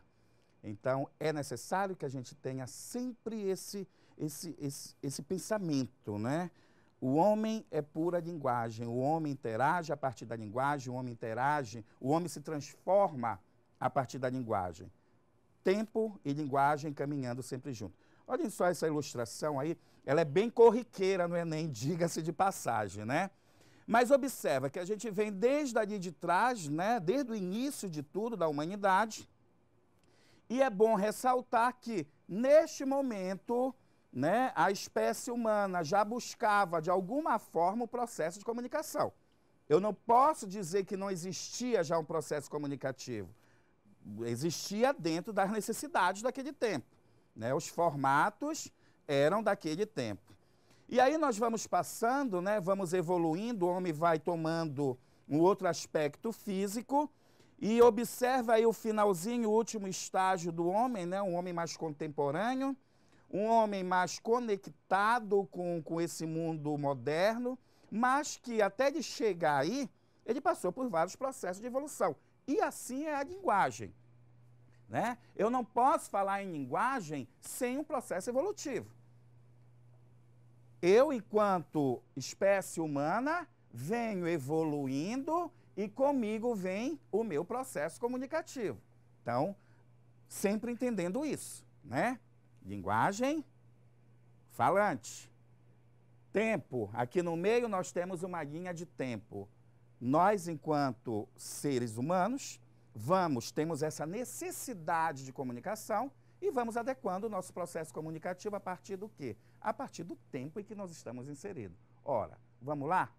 Então, é necessário que a gente tenha sempre esse, esse, esse, esse pensamento, né? O homem é pura linguagem, o homem interage a partir da linguagem, o homem interage, o homem se transforma a partir da linguagem. Tempo e linguagem caminhando sempre junto. Olhem só essa ilustração aí, ela é bem corriqueira no Enem, diga-se de passagem, né? Mas observa que a gente vem desde ali de trás, né, desde o início de tudo da humanidade, e é bom ressaltar que, neste momento, né, a espécie humana já buscava, de alguma forma, o processo de comunicação. Eu não posso dizer que não existia já um processo comunicativo. Existia dentro das necessidades daquele tempo. Né? Os formatos eram daquele tempo. E aí nós vamos passando, né? vamos evoluindo, o homem vai tomando um outro aspecto físico, e observa aí o finalzinho, o último estágio do homem, né? um homem mais contemporâneo, um homem mais conectado com, com esse mundo moderno, mas que até de chegar aí, ele passou por vários processos de evolução. E assim é a linguagem. Né? Eu não posso falar em linguagem sem um processo evolutivo. Eu, enquanto espécie humana, venho evoluindo e comigo vem o meu processo comunicativo. Então, sempre entendendo isso, né? Linguagem, falante. Tempo. Aqui no meio nós temos uma linha de tempo. Nós, enquanto seres humanos, vamos, temos essa necessidade de comunicação e vamos adequando o nosso processo comunicativo a partir do quê? A partir do tempo em que nós estamos inseridos. Ora, vamos lá?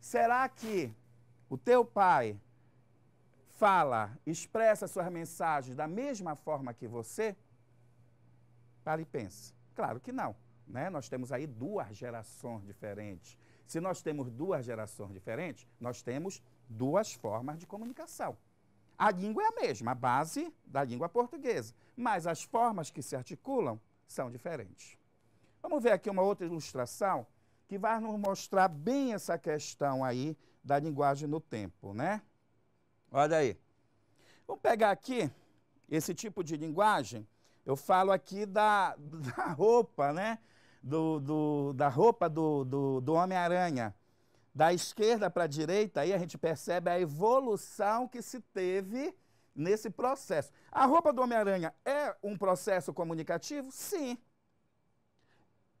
Será que o teu pai fala, expressa suas mensagens da mesma forma que você? Para e pense. Claro que não. Né? Nós temos aí duas gerações diferentes. Se nós temos duas gerações diferentes, nós temos duas formas de comunicação. A língua é a mesma, a base da língua portuguesa, mas as formas que se articulam são diferentes. Vamos ver aqui uma outra ilustração que vai nos mostrar bem essa questão aí da linguagem no tempo, né? Olha aí. Vamos pegar aqui esse tipo de linguagem. Eu falo aqui da, da roupa, né? Do, do, da roupa do, do, do Homem-Aranha. Da esquerda para a direita, aí a gente percebe a evolução que se teve nesse processo. A roupa do Homem-Aranha é um processo comunicativo? Sim.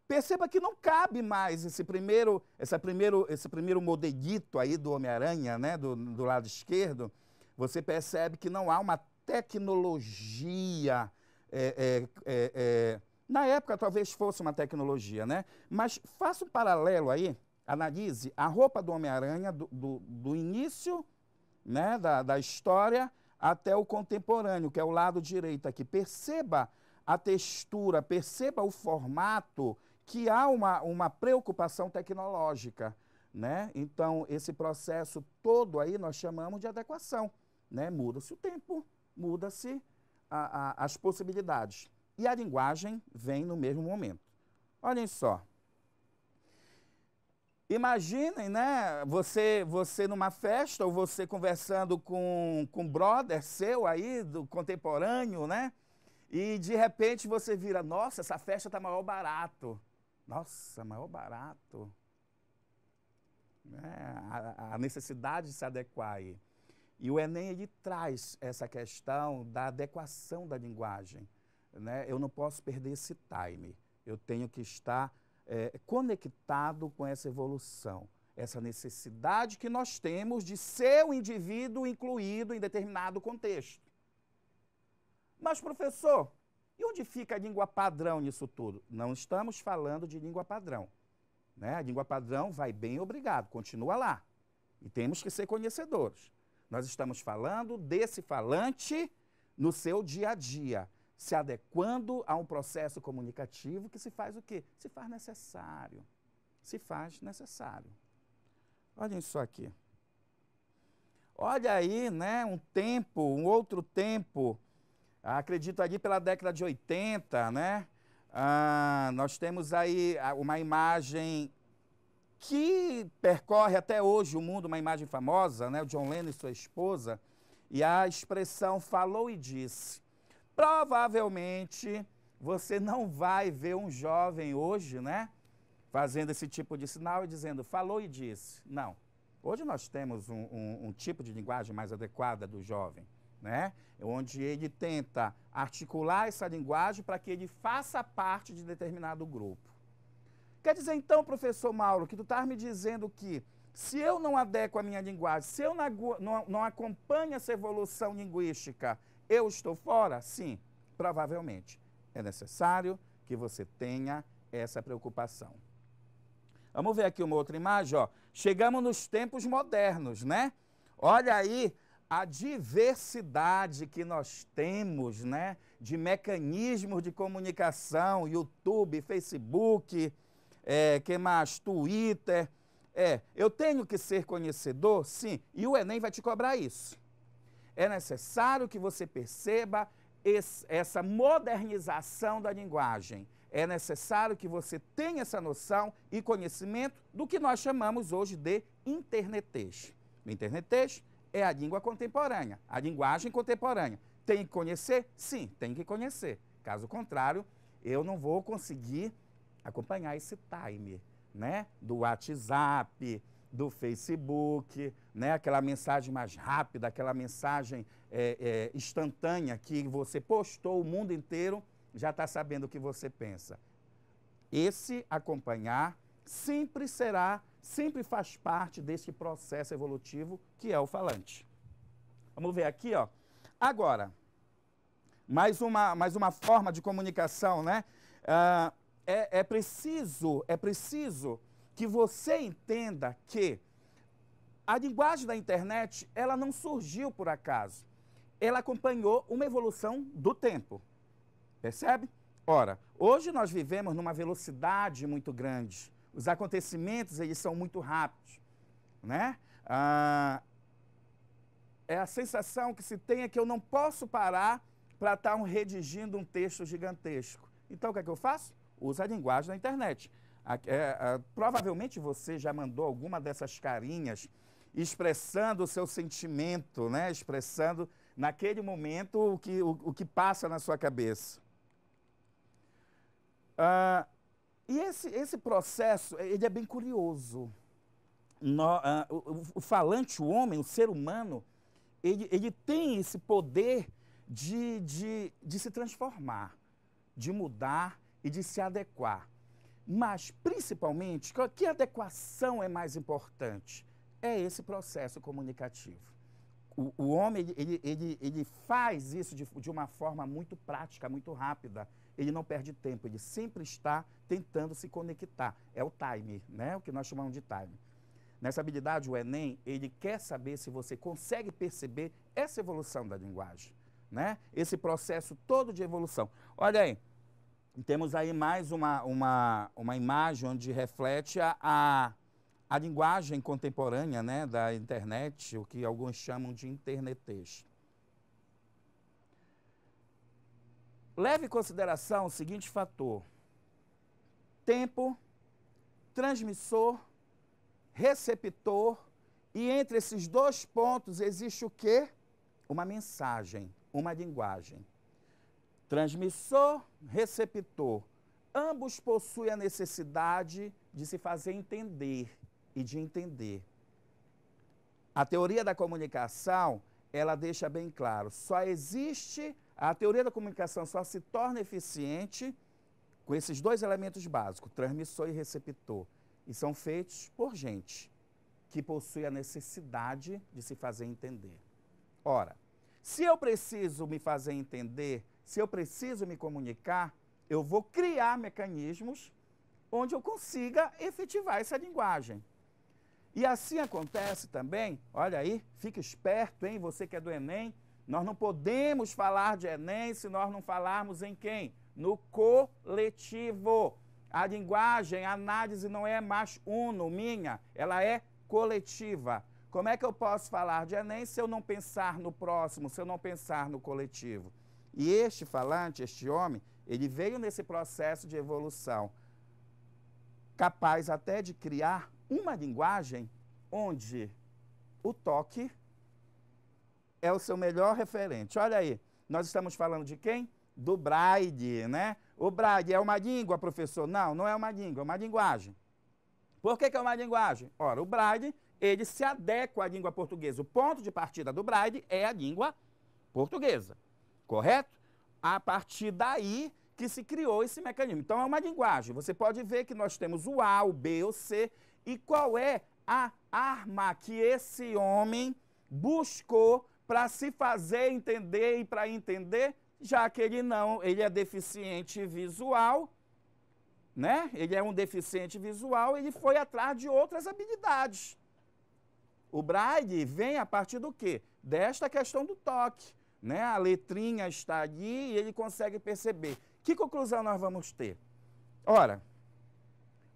Perceba que não cabe mais esse primeiro, esse primeiro, esse primeiro modelito aí do Homem-Aranha, né, do, do lado esquerdo. Você percebe que não há uma tecnologia. É, é, é, é, na época talvez fosse uma tecnologia, né? Mas faça um paralelo aí, analise a roupa do Homem-Aranha do, do, do, início né, da, da história até o contemporâneo, que é o lado direito aqui. Perceba a textura, perceba o formato, que há uma, uma preocupação tecnológica. Né? Então, esse processo todo aí nós chamamos de adequação. Né? Muda-se o tempo, muda-se as possibilidades. E a linguagem vem no mesmo momento. Olhem só. Imaginem, né, você, você numa festa ou você conversando com, com um brother seu aí, do contemporâneo, né? E de repente você vira, nossa, essa festa tá maior barato. Nossa, maior barato. É, a, a, necessidade de se adequar aí. E o Enem ele traz essa questão da adequação da linguagem. Né? Eu não posso perder esse time. Eu tenho que estar é, conectado com essa evolução, essa necessidade que nós temos de ser o um indivíduo incluído em determinado contexto. Mas, professor, e onde fica a língua padrão nisso tudo? Não estamos falando de língua padrão. Né? A língua padrão vai bem, obrigado, continua lá. E temos que ser conhecedores. Nós estamos falando desse falante no seu dia a dia, se adequando a um processo comunicativo que se faz o quê? Se faz necessário. Se faz necessário. Olhem isso aqui. Olha aí, né, um tempo, um outro tempo acredito ali pela década de 80, né? Ah, nós temos aí ah, uma imagem que percorre até hoje o mundo, uma imagem famosa, né? O John Lennon e sua esposa, e a expressão falou e disse. Provavelmente você não vai ver um jovem hoje, né? Fazendo esse tipo de sinal e dizendo falou e disse. Não. Hoje nós temos um, um, um tipo de linguagem mais adequada do jovem né? onde ele tenta articular essa linguagem para que ele faça parte de determinado grupo. Quer dizer então, professor Mauro, que tu estás me dizendo que se eu não adequo a minha linguagem, se eu não, não, não acompanho essa evolução linguística, eu estou fora? Sim, provavelmente. É necessário que você tenha essa preocupação. Vamos ver aqui uma outra imagem, ó. Chegamos nos tempos modernos, né? Olha aí a diversidade que nós temos né, de mecanismos de comunicação, YouTube, Facebook, é, que mais, Twitter. É, eu tenho que ser conhecedor? Sim, e o Enem vai te cobrar isso. É necessário que você perceba esse, essa modernização da linguagem. É necessário que você tenha essa noção e conhecimento do que nós chamamos hoje de internetês. Internetês é a língua contemporânea, a linguagem contemporânea. Tem que conhecer? Sim, tem que conhecer. Caso contrário, eu não vou conseguir acompanhar esse time, né? Do WhatsApp, do Facebook, né? Aquela mensagem mais rápida, aquela mensagem é, é, instantânea que você postou, o mundo inteiro já está sabendo o que você pensa. Esse acompanhar sempre será sempre faz parte desse processo evolutivo que é o falante. Vamos ver aqui, ó. Agora, mais uma, mais uma forma de comunicação, né? Ah, é, é preciso, é preciso que você entenda que a linguagem da internet, ela não surgiu por acaso. Ela acompanhou uma evolução do tempo. Percebe? Ora, hoje nós vivemos numa velocidade muito grande. Os acontecimentos, eles são muito rápidos, né? Ah, é a sensação que se tem é que eu não posso parar para estar tá um, redigindo um texto gigantesco. Então, o que é que eu faço? Usa a linguagem da internet. é, provavelmente você já mandou alguma dessas carinhas expressando o seu sentimento, né? expressando naquele momento o que, o, o que passa na sua cabeça. Ah, e esse, esse processo, eh, ele é bem curioso. No, ah, uh, o, o, falante, o homem, o ser humano, ele, ele tem esse poder de, de, de se transformar, de mudar e de se adequar. Mas, principalmente, que adequação é mais importante? É esse processo comunicativo. O, o homem, ele, ele, ele faz isso de, de uma forma muito prática, muito rápida ele não perde tempo, ele sempre está tentando se conectar. É o time, né? o que nós chamamos de time. Nessa habilidade, o Enem, ele quer saber se você consegue perceber essa evolução da linguagem, né? esse processo todo de evolução. Olha aí, temos aí mais uma, uma, uma imagem onde reflete a, a, a linguagem contemporânea né, da internet, o que alguns chamam de internetês. Leve em consideração o seguinte fator: tempo, transmissor, receptor, e entre esses dois pontos existe o quê? Uma mensagem, uma linguagem. Transmissor, receptor, ambos possuem a necessidade de se fazer entender e de entender. A teoria da comunicação, ela deixa bem claro, só existe a teoria da comunicação só se torna eficiente com esses dois elementos básicos, transmissor e receptor, e são feitos por gente que possui a necessidade de se fazer entender. Ora, se eu preciso me fazer entender, se eu preciso me comunicar, eu vou criar mecanismos onde eu consiga efetivar essa linguagem. E assim acontece também, olha aí, fica esperto, hein, você que é do Enem, nós não podemos falar de Enem se nós não falarmos em quem? No coletivo. A linguagem, a análise não é mais uno, minha, ela é coletiva. Como é que eu posso falar de Enem se eu não pensar no próximo, se eu não pensar no coletivo? E este falante, este homem, ele veio nesse processo de evolução, capaz até de criar uma linguagem onde o toque é o seu melhor referente. Olha aí, nós estamos falando de quem? Do Braille, né? O Braille é uma língua, professor? Não, não é uma língua, é uma linguagem. Por que, que é uma linguagem? Ora, o Braille, ele se adequa à língua portuguesa. O ponto de partida do Braille é a língua portuguesa, correto? A partir daí que se criou esse mecanismo. Então, é uma linguagem. Você pode ver que nós temos o A, o B, o C. E qual é a arma que esse homem buscou para se fazer entender e para entender, já que ele não, ele é deficiente visual, né? Ele é um deficiente visual, ele foi atrás de outras habilidades. O braille vem a partir do quê? Desta questão do toque, né? A letrinha está ali e ele consegue perceber. Que conclusão nós vamos ter? Ora,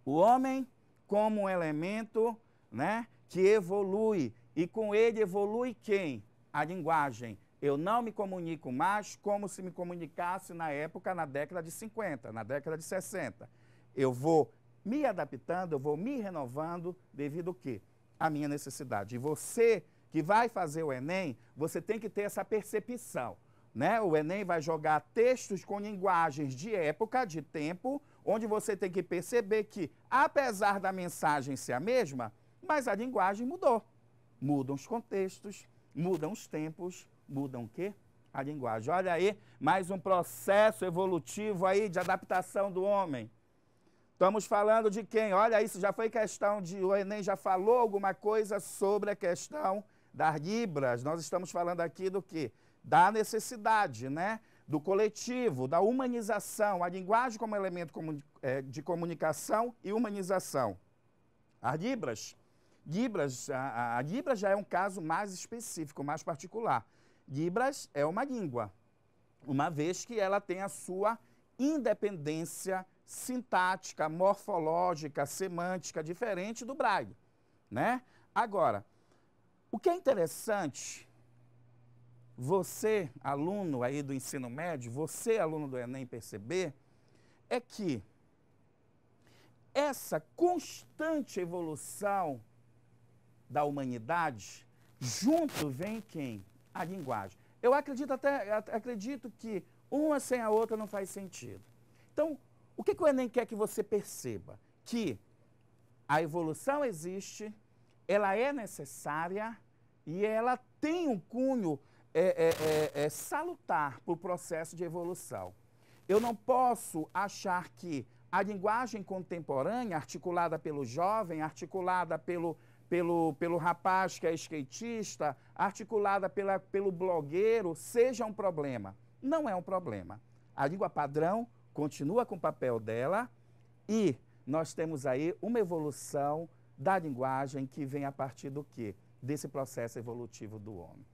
o homem como um elemento, né, que evolui e com ele evolui quem? a linguagem. Eu não me comunico mais como se me comunicasse na época, na década de 50, na década de 60. Eu vou me adaptando, eu vou me renovando devido ao quê? A minha necessidade. E você que vai fazer o Enem, você tem que ter essa percepção. Né? O Enem vai jogar textos com linguagens de época, de tempo, onde você tem que perceber que, apesar da mensagem ser a mesma, mas a linguagem mudou. Mudam os contextos, Mudam os tempos, mudam o quê? A linguagem. Olha aí, mais um processo evolutivo aí de adaptação do homem. Estamos falando de quem? Olha, isso já foi questão de. O Enem já falou alguma coisa sobre a questão das libras. Nós estamos falando aqui do que? Da necessidade, né? Do coletivo, da humanização, a linguagem como elemento é, de comunicação e humanização. As libras Gibras, a, a já é um caso mais específico, mais particular. Gibras é uma língua, uma vez que ela tem a sua independência sintática, morfológica, semântica, diferente do Braille, né? Agora, o que é interessante, você, aluno aí do ensino médio, você, aluno do Enem, perceber, é que essa constante evolução da humanidade, junto vem quem? A linguagem. Eu acredito até acredito que uma sem a outra não faz sentido. Então, o que, que o Enem quer que você perceba? Que a evolução existe, ela é necessária e ela tem um cunho é, é, é, é salutar para o processo de evolução. Eu não posso achar que a linguagem contemporânea, articulada pelo jovem, articulada pelo pelo, pelo rapaz que é skatista, articulada pela, pelo blogueiro, seja um problema. Não é um problema. A língua padrão continua com o papel dela e nós temos aí uma evolução da linguagem que vem a partir do quê? Desse processo evolutivo do homem.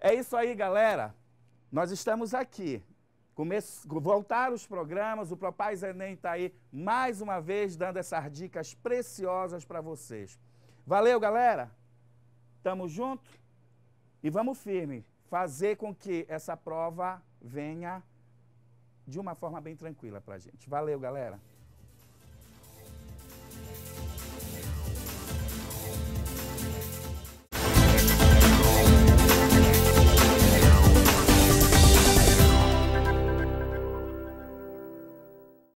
É isso aí, galera. Nós estamos aqui. Come... Voltaram os programas, o Propaz Enem está aí mais uma vez dando essas dicas preciosas para vocês. Valeu, galera. Tamo junto e vamos firme. Fazer com que essa prova venha de uma forma bem tranquila para a gente. Valeu, galera.